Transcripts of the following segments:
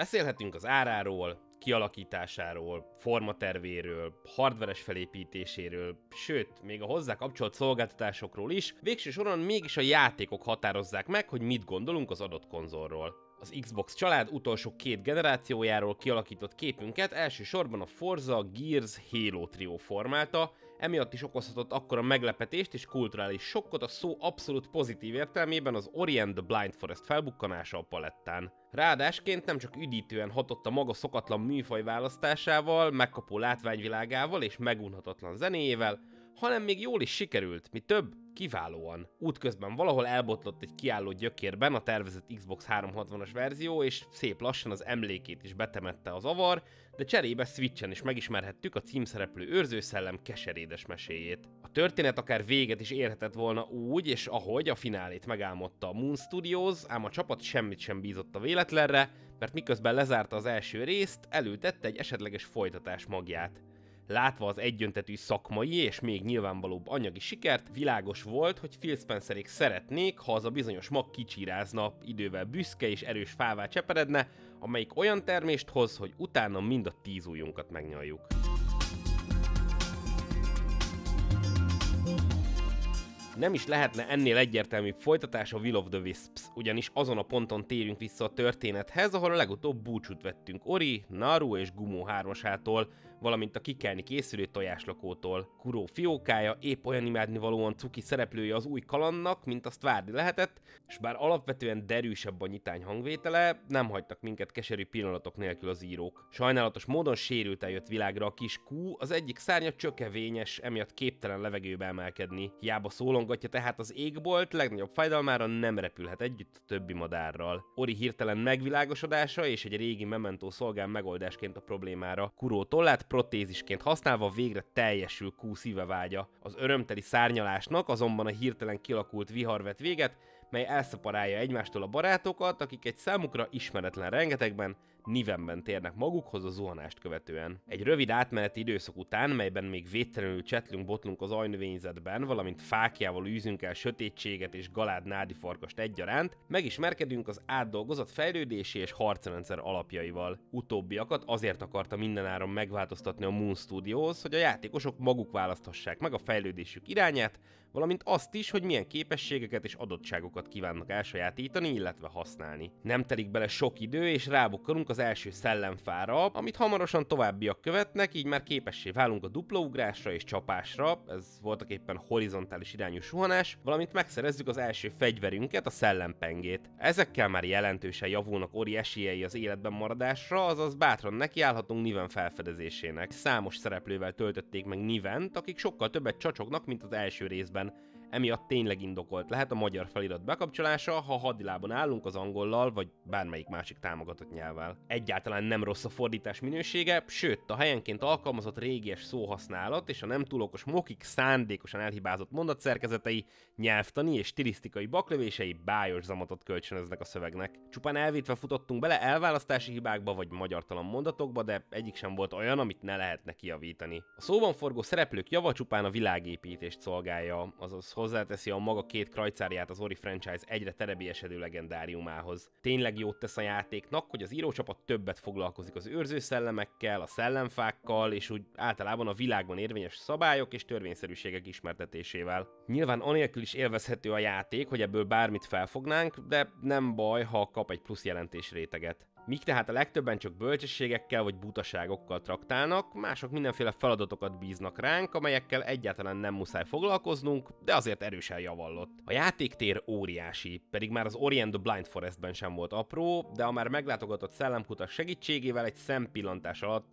Beszélhetünk az áráról, kialakításáról, formatervéről, hardveres felépítéséről, sőt, még a hozzá kapcsolt szolgáltatásokról is, végső soron mégis a játékok határozzák meg, hogy mit gondolunk az adott konzolról. Az Xbox család utolsó két generációjáról kialakított képünket elsősorban a Forza, Gears, Halo trió formálta, emiatt is okozhatott akkora meglepetést és kulturális sokkot a szó abszolút pozitív értelmében az Orient the Blind Forest felbukkanása a palettán. Ráadásként nem csak üdítően hatott a maga szokatlan műfaj választásával, megkapó látványvilágával és megunhatatlan zenéjével, hanem még jól is sikerült, mi több, kiválóan. Útközben valahol elbotlott egy kiálló gyökérben a tervezett Xbox 360-as verzió, és szép lassan az emlékét is betemette az avar, de cserébe Switchen is megismerhettük a címszereplő őrzőszellem keserédes meséjét. A történet akár véget is érhetett volna úgy, és ahogy a finálét megálmodta a Moon Studios, ám a csapat semmit sem bízott a véletlenre, mert miközben lezárta az első részt, elültette egy esetleges folytatás magját. Látva az egyöntetű szakmai és még nyilvánvalóbb anyagi sikert, világos volt, hogy Phil Spencerék szeretnék, ha az a bizonyos mag kicsirázna, idővel büszke és erős fává cseperedne, amelyik olyan termést hoz, hogy utána mind a tíz ujjunkat megnyaljuk. Nem is lehetne ennél egyértelműbb folytatás a Will of the Wisps, ugyanis azon a ponton térünk vissza a történethez, ahol a legutóbb búcsút vettünk Ori, Naru és gumó hármasától, valamint a kikelni készülő tojáslakótól. Kuró fiókája épp olyan imádnivalóan cuki szereplője az új kalannak, mint azt várni lehetett, és bár alapvetően derűsebb a nyitány hangvétele, nem hagytak minket keserű pillanatok nélkül az írók. Sajnálatos módon sérült jött világra a kis kú, az egyik szárnya csökevényes, emiatt képtelen levegőbe emelkedni. Hiába szólongatja tehát az égbolt, legnagyobb fájdalmára nem repülhet együtt a többi madárral. Ori hirtelen megvilágosodása és egy régi mementó szolgál megoldásként a problémára. Kuró tollát protézisként használva végre teljesül Q vágya. Az örömteli szárnyalásnak azonban a hirtelen kilakult vihar vett véget, mely elszaparálja egymástól a barátokat, akik egy számukra ismeretlen rengetegben, nivenben térnek magukhoz a zuhanást követően. Egy rövid átmeneti időszak után, melyben még védtelenül csetlünk-botlunk az ajnövényzetben, valamint fákjával űzünk el sötétséget és galád nádi farkast egyaránt, megismerkedünk az átdolgozott fejlődési és harcrendszer alapjaival. Utóbbiakat azért akarta mindenáron megváltoztatni a Moon Studios, hogy a játékosok maguk választhassák meg a fejlődésük irányát, valamint azt is, hogy milyen képességeket és adottságokat fotókat kívánnak elsajátítani, illetve használni. Nem telik bele sok idő, és rábukkanunk az első szellemfára, amit hamarosan továbbiak követnek, így már képessé válunk a duplaugrásra és csapásra, ez voltak éppen horizontális irányú suhanás, valamint megszerezzük az első fegyverünket, a szellempengét. Ezekkel már jelentősen javulnak Ori esélyei az életben maradásra, azaz bátran nekiállhatunk Niven felfedezésének. Számos szereplővel töltötték meg Nivent, akik sokkal többet csacsognak, mint az első részben, emiatt tényleg indokolt lehet a magyar felirat bekapcsolása, ha hadilában állunk az angollal vagy bármelyik másik támogatott nyelvvel. Egyáltalán nem rossz a fordítás minősége, sőt a helyenként alkalmazott régies szóhasználat és a nem túl okos mokik szándékosan elhibázott mondatszerkezetei, nyelvtani és stilisztikai baklövései bájos zamatot kölcsönöznek a szövegnek. Csupán elvétve futottunk bele elválasztási hibákba vagy magyartalan mondatokba, de egyik sem volt olyan, amit ne lehetne kijavítani. A szóban forgó szereplők java csupán a világépítést szolgálja, azaz hozzáteszi a maga két krajcárját az Ori franchise egyre terebélyesedő legendáriumához. Tényleg jót tesz a játéknak, hogy az írócsapat többet foglalkozik az őrző szellemekkel, a szellemfákkal, és úgy általában a világban érvényes szabályok és törvényszerűségek ismertetésével. Nyilván anélkül is élvezhető a játék, hogy ebből bármit felfognánk, de nem baj, ha kap egy plusz jelentés réteget. Míg tehát a legtöbben csak bölcsességekkel vagy butaságokkal traktálnak, mások mindenféle feladatokat bíznak ránk, amelyekkel egyáltalán nem muszáj foglalkoznunk, de azért erősen javallott. A játéktér óriási, pedig már az Orient the Blind Forestben sem volt apró, de a már meglátogatott szellemkutak segítségével egy szempillantás alatt,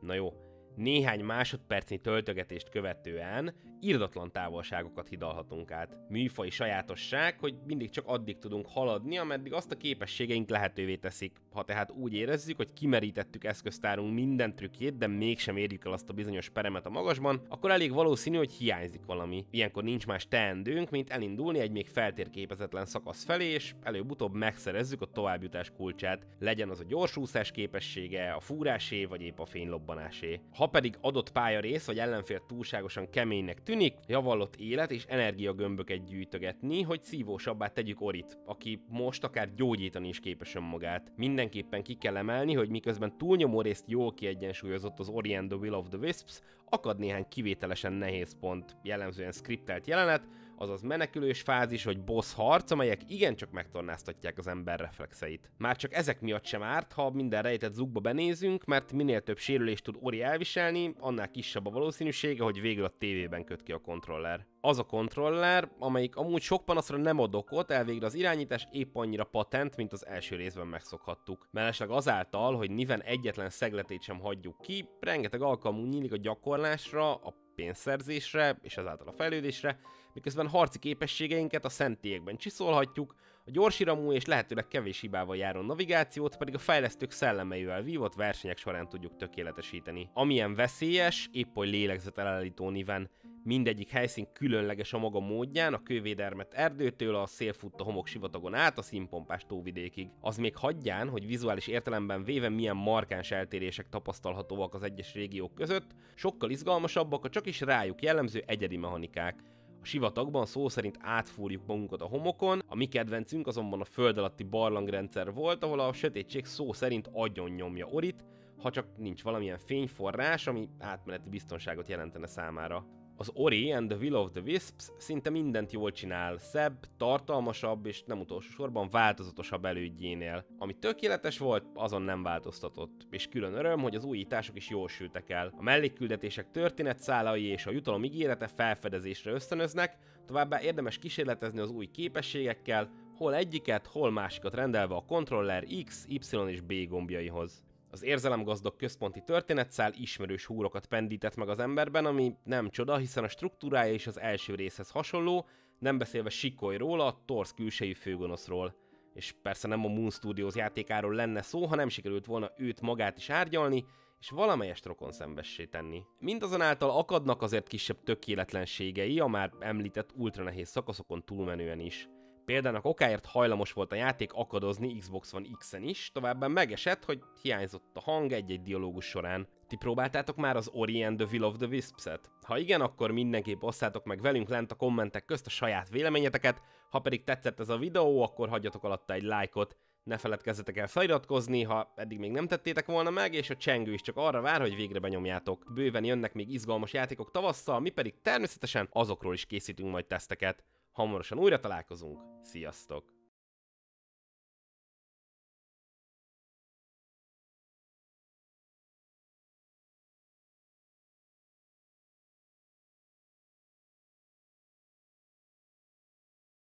na jó, néhány másodpercnyi töltögetést követően Irdatlan távolságokat hidalhatunk át. Műfai sajátosság, hogy mindig csak addig tudunk haladni, ameddig azt a képességeink lehetővé teszik. Ha tehát úgy érezzük, hogy kimerítettük eszköztárunk minden trükkét, de mégsem érjük el azt a bizonyos peremet a magasban, akkor elég valószínű, hogy hiányzik valami. Ilyenkor nincs más teendőnk, mint elindulni egy még feltérképezetlen szakasz felé, és előbb-utóbb megszerezzük a továbbjutás kulcsát, legyen az a gyorsúszás képessége, a fúrásé, vagy épp a fénylobbanásé. Ha pedig adott rész vagy ellenfél túlságosan keménynek tűnik javallott élet és energiagömböket gyűjtögetni, hogy szívósabbá tegyük Orit, aki most akár gyógyítani is képes önmagát. Mindenképpen ki kell emelni, hogy miközben túlnyomó részt jól kiegyensúlyozott az Orient the Will of the Wisps, akad néhány kivételesen nehéz pont, jellemzően skriptelt jelenet, azaz menekülős fázis vagy boss harc, amelyek igencsak megtornáztatják az ember reflexeit. Már csak ezek miatt sem árt, ha minden rejtett zugba benézünk, mert minél több sérülést tud Ori elviselni, annál kisebb a valószínűsége, hogy végül a tévében köt ki a kontroller az a kontroller, amelyik amúgy sok panaszra nem ad okot, elvégre az irányítás épp annyira patent, mint az első részben megszokhattuk. Mellesleg azáltal, hogy Niven egyetlen szegletét sem hagyjuk ki, rengeteg alkalmunk nyílik a gyakorlásra, a pénzszerzésre és ezáltal a fejlődésre, miközben harci képességeinket a szentélyekben csiszolhatjuk, a gyorsiramú és lehetőleg kevés hibával járó navigációt pedig a fejlesztők szellemeivel vívott versenyek során tudjuk tökéletesíteni. Amilyen veszélyes, épp oly lélegzetelállító niven. Mindegyik helyszín különleges a maga módján, a kővédermet erdőtől a szélfutta homok sivatagon át a színpompás tóvidékig. Az még hagyján, hogy vizuális értelemben véve milyen markáns eltérések tapasztalhatóak az egyes régiók között, sokkal izgalmasabbak a csak is rájuk jellemző egyedi mechanikák sivatagban szó szerint átfúrjuk magunkat a homokon, a mi kedvencünk azonban a föld alatti barlangrendszer volt, ahol a sötétség szó szerint agyon nyomja Orit, ha csak nincs valamilyen fényforrás, ami átmeneti biztonságot jelentene számára. Az Ori and the Will of the Wisps szinte mindent jól csinál, szebb, tartalmasabb és nem utolsó sorban változatosabb elődjénél. Ami tökéletes volt, azon nem változtatott, és külön öröm, hogy az újítások is jól sültek el. A mellékküldetések történetszálai és a jutalom ígérete felfedezésre ösztönöznek, továbbá érdemes kísérletezni az új képességekkel, hol egyiket, hol másikat rendelve a kontroller X, Y és B gombjaihoz. Az érzelemgazdag központi történetszál ismerős húrokat pendített meg az emberben, ami nem csoda, hiszen a struktúrája is az első részhez hasonló, nem beszélve Sikoly róla, a torsz külsejű főgonoszról. És persze nem a Moon Studios játékáról lenne szó, ha nem sikerült volna őt magát is árgyalni, és valamelyest rokon szembessé tenni. Mindazonáltal akadnak azért kisebb tökéletlenségei, a már említett ultra nehéz szakaszokon túlmenően is példának okáért hajlamos volt a játék akadozni Xbox One X-en is, továbbá megesett, hogy hiányzott a hang egy-egy dialógus során. Ti próbáltátok már az Ori and the Will of the Wisps-et? Ha igen, akkor mindenképp osszátok meg velünk lent a kommentek közt a saját véleményeteket, ha pedig tetszett ez a videó, akkor hagyjatok alatta egy lájkot, ne feledkezzetek el feliratkozni, ha eddig még nem tettétek volna meg, és a csengő is csak arra vár, hogy végre benyomjátok. Bőven jönnek még izgalmas játékok tavasszal, mi pedig természetesen azokról is készítünk majd teszteket hamarosan újra találkozunk, sziasztok!